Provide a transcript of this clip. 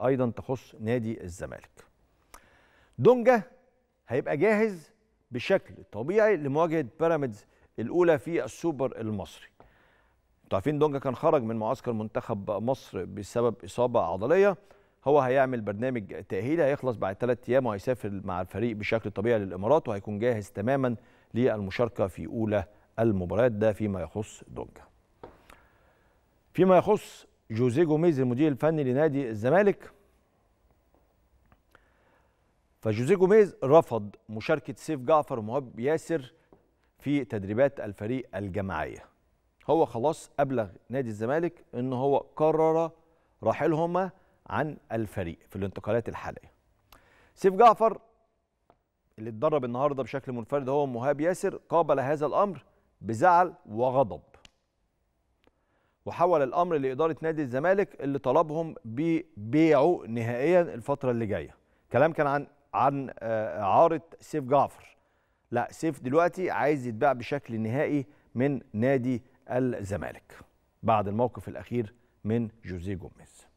ايضا تخص نادي الزمالك دونجا هيبقى جاهز بشكل طبيعي لمواجهه بيراميدز الاولى في السوبر المصري انتوا عارفين دونجا كان خرج من معسكر منتخب مصر بسبب اصابه عضليه هو هيعمل برنامج تاهيلي هيخلص بعد ثلاث ايام وهيسافر مع الفريق بشكل طبيعي للامارات وهيكون جاهز تماما للمشاركه في اولى المباريات ده فيما يخص دونجا فيما يخص جوزيه جوميز المدير الفني لنادي الزمالك فجوزيه جوميز رفض مشاركة سيف جعفر ومهاب ياسر في تدريبات الفريق الجماعية هو خلاص أبلغ نادي الزمالك ان هو قرر رحيلهما عن الفريق في الانتقالات الحالية سيف جعفر اللي اتدرب النهارده بشكل منفرد هو مهاب ياسر قابل هذا الامر بزعل وغضب وحول الامر لاداره نادي الزمالك اللي طلبهم ببيعه نهائيا الفتره اللي جايه كلام كان عن عن اعاره آه، سيف جعفر لا سيف دلوقتي عايز يتباع بشكل نهائي من نادي الزمالك بعد الموقف الاخير من جوزيه جوميز